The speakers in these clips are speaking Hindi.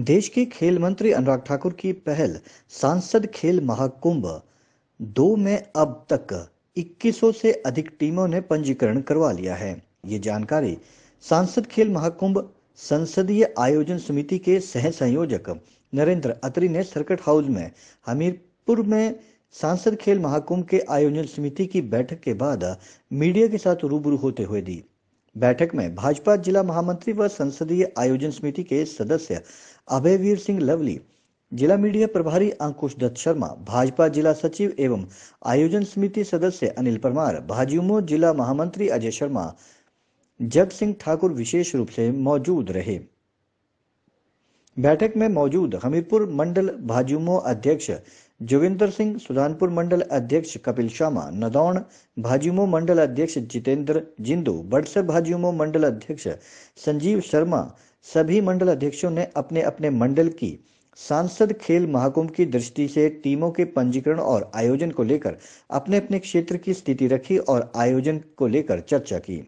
देश के खेल मंत्री अनुराग ठाकुर की पहल सांसद खेल महाकुंभ दो में अब तक 2100 से अधिक टीमों ने पंजीकरण करवा लिया है ये जानकारी सांसद खेल महाकुंभ संसदीय आयोजन समिति के सह संयोजक नरेंद्र अत्री ने सर्किट हाउस में हमीरपुर में सांसद खेल महाकुंभ के आयोजन समिति की बैठक के बाद मीडिया के साथ रूबरू होते हुए दी बैठक में भाजपा जिला महामंत्री व संसदीय आयोजन समिति के सदस्य अभयवीर सिंह लवली जिला मीडिया प्रभारी अंकुश दत्त शर्मा भाजपा जिला सचिव एवं आयोजन समिति सदस्य अनिल परमार भाजयुमो जिला महामंत्री अजय शर्मा जग सिंह ठाकुर विशेष रूप से मौजूद रहे बैठक में मौजूद हमीरपुर मंडल भाजयुमो अध्यक्ष जोगिंदर सिंह सुजानपुर मंडल अध्यक्ष कपिल शर्मा नदौण भाजयुमो मंडल अध्यक्ष जितेंद्र जिंदू बड़सर भाजयुमो मंडल अध्यक्ष संजीव शर्मा सभी मंडल अध्यक्षों ने अपने अपने मंडल की सांसद खेल महाकुंभ की दृष्टि से टीमों के पंजीकरण और आयोजन को लेकर अपने अपने क्षेत्र की स्थिति रखी और आयोजन को लेकर चर्चा की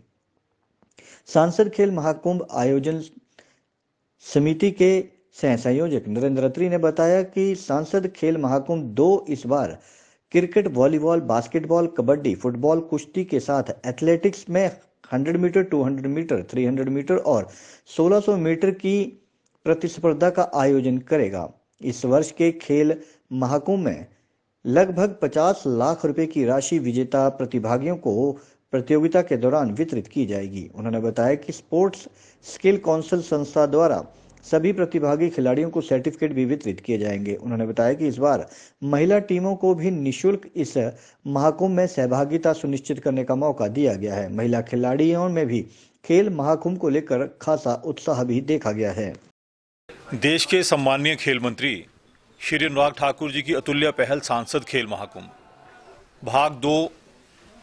सांसद खेल महाकुंभ आयोजन समिति के सह संयोजक नरेंद्र अत्री ने बताया कि सांसद खेल महाकुंभ दो इस बार cricket volleyball basketball kabaddi football कुश्ती के साथ एथलेटिक्स में 100 मीटर 200 मीटर 300 मीटर और 1600 मीटर की प्रतिस्पर्धा का आयोजन करेगा इस वर्ष के खेल महाकुंभ में लगभग 50 लाख रुपए की राशि विजेता प्रतिभागियों को प्रतियोगिता के दौरान वितरित की जाएगी उन्होंने बताया कि स्पोर्ट्स स्किल काउंसिल संस्था द्वारा सभी प्रतिभागी खिलाड़ियों को सर्टिफिकेट भी वितरित किए जाएंगे उन्होंने बताया कि इस बार महिला टीमों को भी निशुल्क इस महाकुंभ में सहभागिता सुनिश्चित करने का मौका दिया गया है महिला खिलाड़ियों में भी खेल महाकुंभ को लेकर खासा उत्साह भी देखा गया है देश के सम्मानीय खेल मंत्री श्री अनुराग ठाकुर जी की अतुल्य पहल सांसद खेल महाकुंभ भाग दो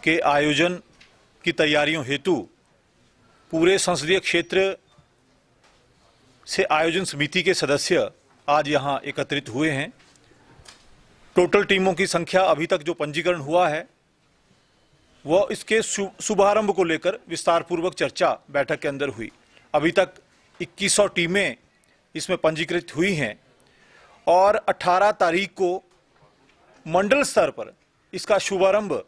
के आयोजन की तैयारियों हेतु पूरे संसदीय क्षेत्र से आयोजन समिति के सदस्य आज यहाँ एकत्रित हुए हैं टोटल टीमों की संख्या अभी तक जो पंजीकरण हुआ है वह इसके शुभारंभ को लेकर विस्तारपूर्वक चर्चा बैठक के अंदर हुई अभी तक 2100 टीमें इसमें पंजीकृत हुई हैं और 18 तारीख को मंडल स्तर पर इसका शुभारंभ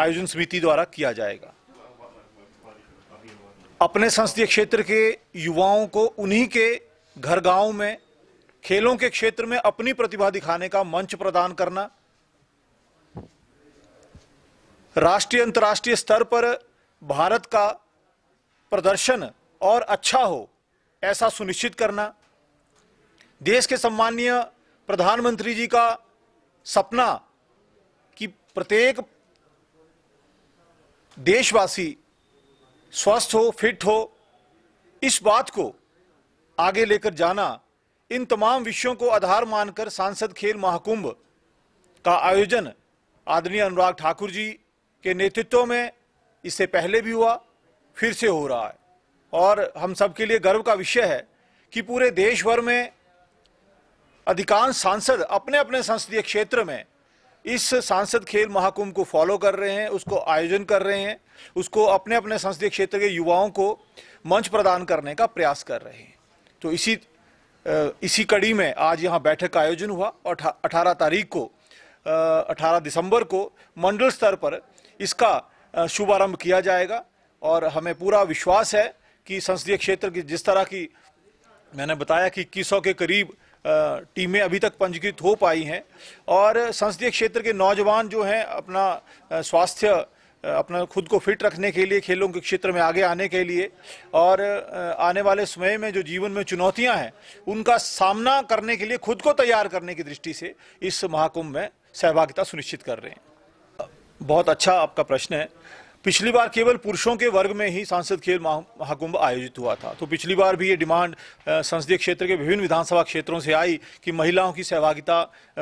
आयोजन समिति द्वारा किया जाएगा अपने संसदीय क्षेत्र के युवाओं को उन्हीं के घर गांव में खेलों के क्षेत्र में अपनी प्रतिभा दिखाने का मंच प्रदान करना राष्ट्रीय अंतर्राष्ट्रीय स्तर पर भारत का प्रदर्शन और अच्छा हो ऐसा सुनिश्चित करना देश के सम्माननीय प्रधानमंत्री जी का सपना कि प्रत्येक देशवासी स्वस्थ हो फिट हो इस बात को आगे लेकर जाना इन तमाम विषयों को आधार मानकर सांसद खेल महाकुंभ का आयोजन आदरणीय अनुराग ठाकुर जी के नेतृत्व में इससे पहले भी हुआ फिर से हो रहा है और हम सबके लिए गर्व का विषय है कि पूरे देश भर में अधिकांश सांसद अपने अपने संसदीय क्षेत्र में इस सांसद खेल महाकुंभ को फॉलो कर रहे हैं उसको आयोजन कर रहे हैं उसको अपने अपने संसदीय क्षेत्र के युवाओं को मंच प्रदान करने का प्रयास कर रहे हैं तो इसी इसी कड़ी में आज यहाँ बैठक का आयोजन हुआ और अठारह तारीख को अठारह दिसंबर को मंडल स्तर पर इसका शुभारंभ किया जाएगा और हमें पूरा विश्वास है कि संसदीय क्षेत्र की जिस तरह की मैंने बताया कि इक्कीस के करीब टीमें अभी तक पंजीकृत हो पाई हैं और संसदीय क्षेत्र के नौजवान जो हैं अपना स्वास्थ्य अपना खुद को फिट रखने के लिए खेलों के क्षेत्र में आगे आने के लिए और आने वाले समय में जो जीवन में चुनौतियां हैं उनका सामना करने के लिए खुद को तैयार करने की दृष्टि से इस महाकुंभ में सहभागिता सुनिश्चित कर रहे हैं बहुत अच्छा आपका प्रश्न है पिछली बार केवल पुरुषों के वर्ग में ही सांसद खेल महाकुंभ आयोजित हुआ था तो पिछली बार भी ये डिमांड संसदीय क्षेत्र के विभिन्न विधानसभा क्षेत्रों से आई कि महिलाओं की सहभागिता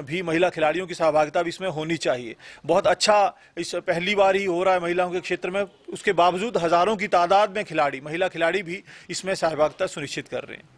भी महिला खिलाड़ियों की सहभागिता भी इसमें होनी चाहिए बहुत अच्छा इस पहली बार ही हो रहा है महिलाओं के क्षेत्र में उसके बावजूद हजारों की तादाद में खिलाड़ी महिला खिलाड़ी भी इसमें सहभागिता सुनिश्चित कर रहे हैं